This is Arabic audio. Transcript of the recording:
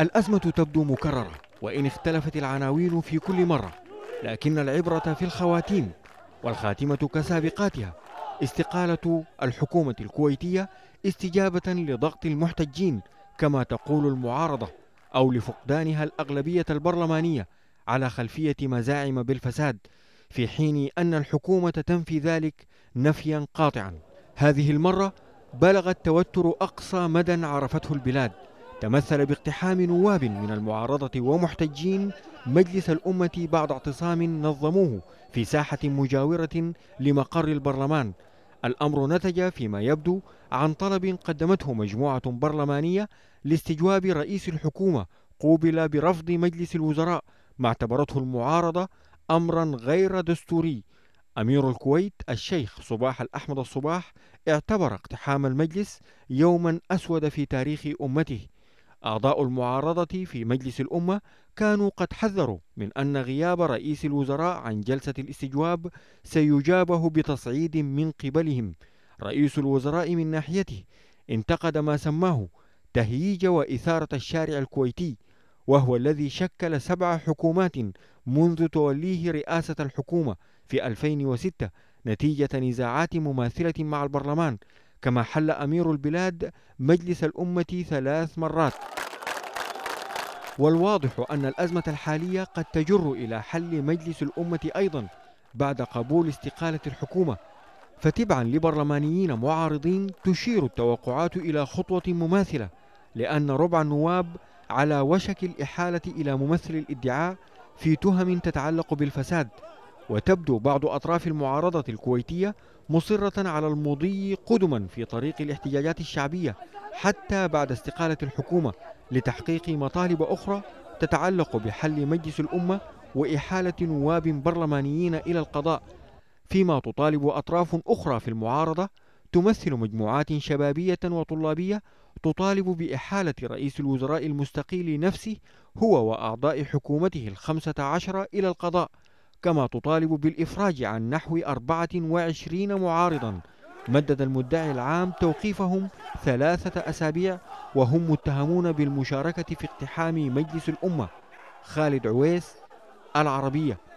الأزمة تبدو مكررة وإن اختلفت العناوين في كل مرة لكن العبرة في الخواتيم والخاتمة كسابقاتها استقالة الحكومة الكويتية استجابة لضغط المحتجين كما تقول المعارضة أو لفقدانها الأغلبية البرلمانية على خلفية مزاعم بالفساد في حين أن الحكومة تنفي ذلك نفيا قاطعا هذه المرة بلغ التوتر أقصى مدى عرفته البلاد تمثل باقتحام نواب من المعارضة ومحتجين مجلس الأمة بعد اعتصام نظموه في ساحة مجاورة لمقر البرلمان الأمر نتج فيما يبدو عن طلب قدمته مجموعة برلمانية لاستجواب رئيس الحكومة قوبل برفض مجلس الوزراء ما اعتبرته المعارضة أمرا غير دستوري أمير الكويت الشيخ صباح الأحمد الصباح اعتبر اقتحام المجلس يوما أسود في تاريخ أمته أعضاء المعارضة في مجلس الأمة كانوا قد حذروا من أن غياب رئيس الوزراء عن جلسة الاستجواب سيجابه بتصعيد من قبلهم رئيس الوزراء من ناحيته انتقد ما سماه تهييج وإثارة الشارع الكويتي وهو الذي شكل سبع حكومات منذ توليه رئاسة الحكومة في 2006 نتيجة نزاعات مماثلة مع البرلمان كما حل أمير البلاد مجلس الأمة ثلاث مرات والواضح أن الأزمة الحالية قد تجر إلى حل مجلس الأمة أيضا بعد قبول استقالة الحكومة فتبعا لبرلمانيين معارضين تشير التوقعات إلى خطوة مماثلة لأن ربع النواب على وشك الإحالة إلى ممثل الادعاء في تهم تتعلق بالفساد وتبدو بعض أطراف المعارضة الكويتية مصرة على المضي قدما في طريق الاحتجاجات الشعبية حتى بعد استقالة الحكومة لتحقيق مطالب أخرى تتعلق بحل مجلس الأمة وإحالة نواب برلمانيين إلى القضاء فيما تطالب أطراف أخرى في المعارضة تمثل مجموعات شبابية وطلابية تطالب بإحالة رئيس الوزراء المستقيل نفسه هو وأعضاء حكومته الخمسة عشر إلى القضاء كما تطالب بالإفراج عن نحو 24 معارضا مدد المدعي العام توقيفهم ثلاثة أسابيع وهم متهمون بالمشاركة في اقتحام مجلس الأمة خالد عويس العربية